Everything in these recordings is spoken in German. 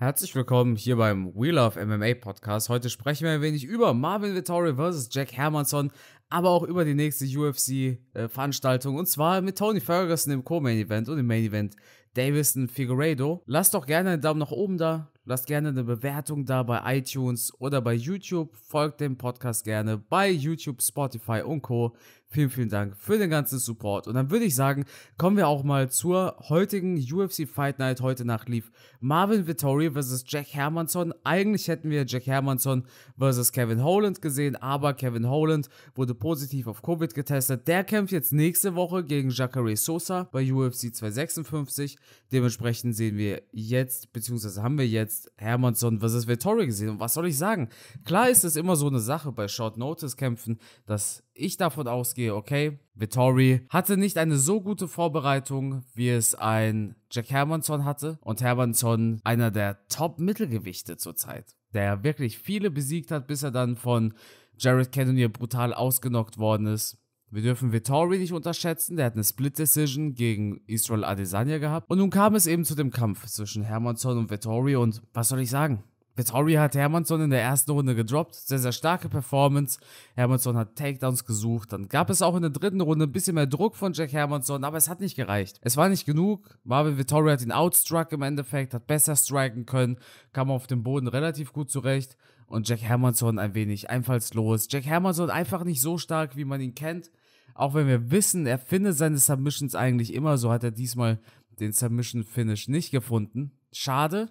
Herzlich willkommen hier beim We Love MMA Podcast. Heute sprechen wir ein wenig über Marvin Vittori vs. Jack Hermansson, aber auch über die nächste UFC-Veranstaltung äh, und zwar mit Tony Ferguson im Co-Main Event und im Main Event Davison Figueiredo. Lasst doch gerne einen Daumen nach oben da, lasst gerne eine Bewertung da bei iTunes oder bei YouTube, folgt dem Podcast gerne bei YouTube, Spotify und Co. Vielen, vielen Dank für den ganzen Support. Und dann würde ich sagen, kommen wir auch mal zur heutigen UFC Fight Night. Heute Nacht lief Marvin Vittori versus Jack Hermanson. Eigentlich hätten wir Jack Hermanson versus Kevin Holland gesehen, aber Kevin Holland wurde positiv auf Covid getestet. Der kämpft jetzt nächste Woche gegen Jacare Sosa bei UFC 256. Dementsprechend sehen wir jetzt, beziehungsweise haben wir jetzt Hermanson versus Vittori gesehen. Und was soll ich sagen? Klar ist es immer so eine Sache bei Short Notice Kämpfen, dass ich davon ausgehe, okay, Vittori hatte nicht eine so gute Vorbereitung, wie es ein Jack Hermanson hatte. Und Hermanson einer der Top-Mittelgewichte zurzeit, der wirklich viele besiegt hat, bis er dann von Jared Cannonier brutal ausgenockt worden ist. Wir dürfen Vittori nicht unterschätzen, der hat eine Split-Decision gegen Israel Adesanya gehabt. Und nun kam es eben zu dem Kampf zwischen Hermanson und Vittori und was soll ich sagen? Vittori hat Hermannsson in der ersten Runde gedroppt. Sehr, sehr starke Performance. Hermannsson hat Takedowns gesucht. Dann gab es auch in der dritten Runde ein bisschen mehr Druck von Jack Hermannsson, aber es hat nicht gereicht. Es war nicht genug. Marvin Vittori hat ihn outstruck im Endeffekt, hat besser striken können, kam auf dem Boden relativ gut zurecht. Und Jack Hermannsson ein wenig einfallslos. Jack Hermannsson einfach nicht so stark, wie man ihn kennt. Auch wenn wir wissen, er findet seine Submissions eigentlich immer, so hat er diesmal den Submission-Finish nicht gefunden. Schade,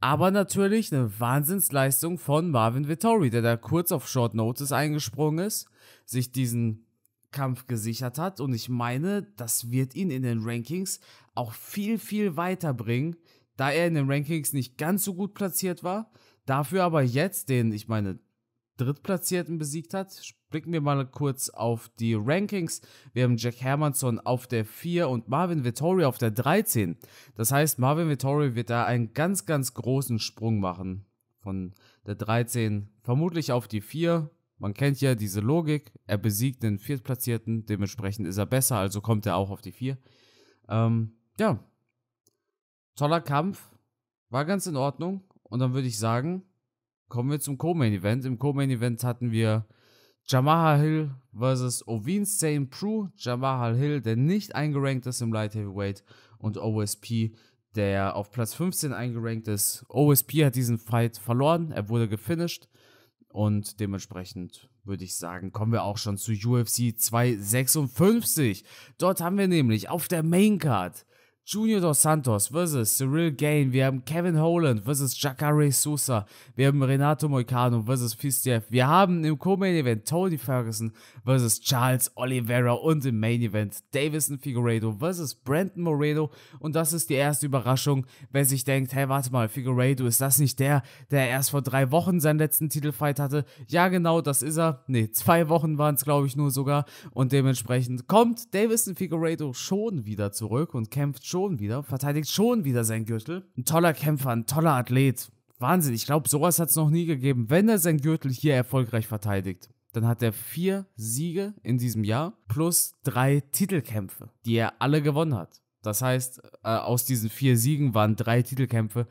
aber natürlich eine Wahnsinnsleistung von Marvin Vittori, der da kurz auf Short Notice eingesprungen ist, sich diesen Kampf gesichert hat. Und ich meine, das wird ihn in den Rankings auch viel, viel weiterbringen, da er in den Rankings nicht ganz so gut platziert war. Dafür aber jetzt den, ich meine, Drittplatzierten besiegt hat. Blicken wir mal kurz auf die Rankings. Wir haben Jack Hermanson auf der 4 und Marvin Vittori auf der 13. Das heißt, Marvin Vittori wird da einen ganz, ganz großen Sprung machen. Von der 13 vermutlich auf die 4. Man kennt ja diese Logik. Er besiegt den Viertplatzierten, dementsprechend ist er besser, also kommt er auch auf die 4. Ähm, ja. Toller Kampf. War ganz in Ordnung. Und dann würde ich sagen, kommen wir zum Co-Main-Event. Im Co-Main-Event hatten wir Jamaha Hill vs. Ovin St. Prue. Jamaha Hill, der nicht eingerankt ist im Light Heavyweight und OSP, der auf Platz 15 eingerankt ist. OSP hat diesen Fight verloren, er wurde gefinisht und dementsprechend würde ich sagen, kommen wir auch schon zu UFC 256. Dort haben wir nämlich auf der Main Card Junior Dos Santos vs. Cyril Gain. Wir haben Kevin Holland vs. Jacare Sousa. Wir haben Renato Moicano vs. Fistiev. Wir haben im Co-Main Event Tony Ferguson vs. Charles Oliveira und im Main Event Davison Figueiredo vs. Brandon Moreno. Und das ist die erste Überraschung, wer sich denkt, hey, warte mal, Figueiredo, ist das nicht der, der erst vor drei Wochen seinen letzten Titelfight hatte? Ja, genau, das ist er. Ne, zwei Wochen waren es, glaube ich, nur sogar. Und dementsprechend kommt Davison Figueiredo schon wieder zurück und kämpft schon schon wieder, verteidigt schon wieder seinen Gürtel. Ein toller Kämpfer, ein toller Athlet. Wahnsinn, ich glaube, sowas hat es noch nie gegeben. Wenn er seinen Gürtel hier erfolgreich verteidigt, dann hat er vier Siege in diesem Jahr plus drei Titelkämpfe, die er alle gewonnen hat. Das heißt, äh, aus diesen vier Siegen waren drei Titelkämpfe.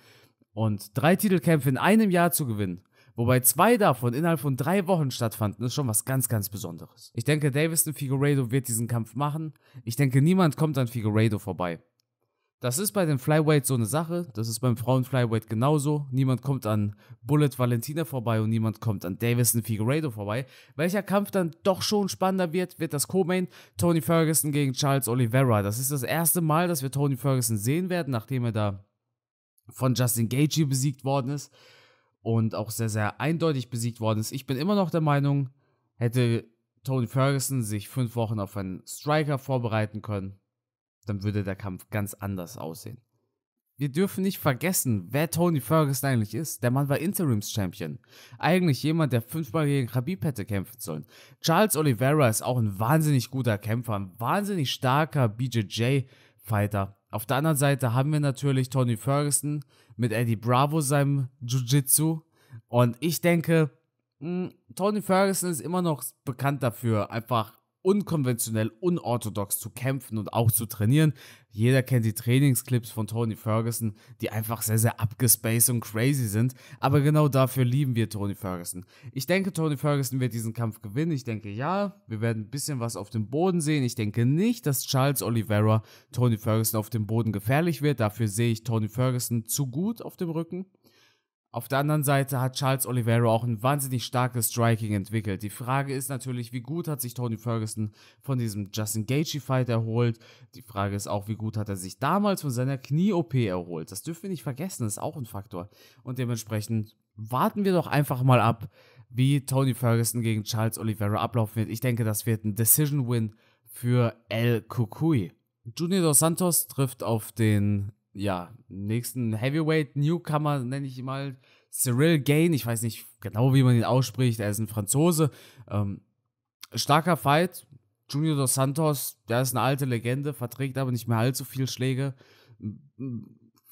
Und drei Titelkämpfe in einem Jahr zu gewinnen, wobei zwei davon innerhalb von drei Wochen stattfanden, ist schon was ganz, ganz Besonderes. Ich denke, Davison Figueredo wird diesen Kampf machen. Ich denke, niemand kommt an Figueredo vorbei. Das ist bei den Flyweights so eine Sache, das ist beim Frauen-Flyweight genauso. Niemand kommt an Bullet Valentina vorbei und niemand kommt an Davison Figueredo vorbei. Welcher Kampf dann doch schon spannender wird, wird das Co-Main Tony Ferguson gegen Charles Oliveira. Das ist das erste Mal, dass wir Tony Ferguson sehen werden, nachdem er da von Justin Gaethje besiegt worden ist und auch sehr, sehr eindeutig besiegt worden ist. Ich bin immer noch der Meinung, hätte Tony Ferguson sich fünf Wochen auf einen Striker vorbereiten können, dann würde der Kampf ganz anders aussehen. Wir dürfen nicht vergessen, wer Tony Ferguson eigentlich ist. Der Mann war Interims-Champion. Eigentlich jemand, der fünfmal gegen Khabib hätte kämpfen sollen. Charles Oliveira ist auch ein wahnsinnig guter Kämpfer, ein wahnsinnig starker BJJ-Fighter. Auf der anderen Seite haben wir natürlich Tony Ferguson mit Eddie Bravo, seinem Jiu-Jitsu. Und ich denke, hm, Tony Ferguson ist immer noch bekannt dafür, einfach unkonventionell, unorthodox zu kämpfen und auch zu trainieren. Jeder kennt die Trainingsclips von Tony Ferguson, die einfach sehr, sehr abgespaced und crazy sind. Aber genau dafür lieben wir Tony Ferguson. Ich denke, Tony Ferguson wird diesen Kampf gewinnen. Ich denke, ja, wir werden ein bisschen was auf dem Boden sehen. Ich denke nicht, dass Charles Oliveira Tony Ferguson auf dem Boden gefährlich wird. Dafür sehe ich Tony Ferguson zu gut auf dem Rücken. Auf der anderen Seite hat Charles Oliveira auch ein wahnsinnig starkes Striking entwickelt. Die Frage ist natürlich, wie gut hat sich Tony Ferguson von diesem Justin Gaethje-Fight erholt? Die Frage ist auch, wie gut hat er sich damals von seiner Knie-OP erholt? Das dürfen wir nicht vergessen, das ist auch ein Faktor. Und dementsprechend warten wir doch einfach mal ab, wie Tony Ferguson gegen Charles Oliveira ablaufen wird. Ich denke, das wird ein Decision-Win für El Kukui. Junior Dos Santos trifft auf den ja, nächsten Heavyweight Newcomer, nenne ich ihn mal, Cyril Gain. Ich weiß nicht genau, wie man ihn ausspricht. Er ist ein Franzose. Ähm, starker Fight. Junior dos Santos, der ist eine alte Legende, verträgt aber nicht mehr allzu viele Schläge.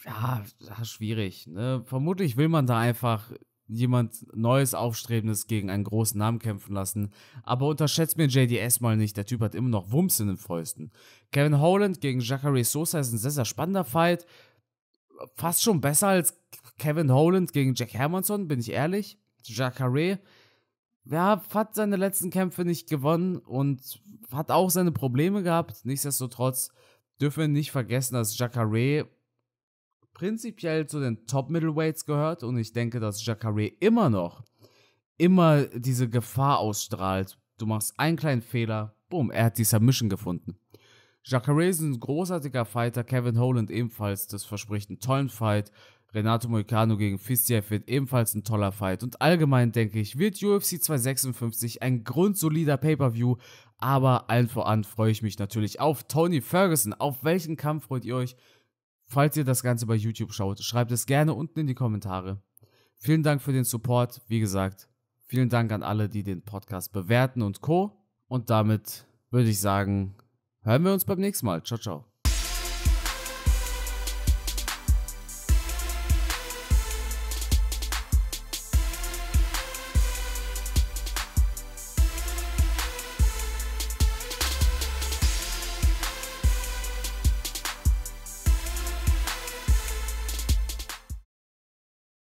Ja, schwierig. Ne? Vermutlich will man da einfach jemand Neues, Aufstrebendes gegen einen großen Namen kämpfen lassen. Aber unterschätzt mir JDS mal nicht, der Typ hat immer noch Wumms in den Fäusten. Kevin Holland gegen Jacare Sosa ist ein sehr, sehr spannender Fight. Fast schon besser als Kevin Holland gegen Jack Hermanson, bin ich ehrlich. Jacare, ja, hat seine letzten Kämpfe nicht gewonnen und hat auch seine Probleme gehabt. Nichtsdestotrotz dürfen wir nicht vergessen, dass Jacare prinzipiell zu den Top-Middleweights gehört und ich denke, dass Jacare immer noch immer diese Gefahr ausstrahlt. Du machst einen kleinen Fehler, bumm, er hat die Submission gefunden. Jacare ist ein großartiger Fighter, Kevin Holland ebenfalls, das verspricht einen tollen Fight. Renato Moicano gegen Fistiev wird ebenfalls ein toller Fight. Und allgemein denke ich, wird UFC 256 ein grundsolider Pay-Per-View. Aber allen voran freue ich mich natürlich auf Tony Ferguson. Auf welchen Kampf freut ihr euch? Falls ihr das Ganze bei YouTube schaut, schreibt es gerne unten in die Kommentare. Vielen Dank für den Support. Wie gesagt, vielen Dank an alle, die den Podcast bewerten und co. Und damit würde ich sagen, hören wir uns beim nächsten Mal. Ciao, ciao.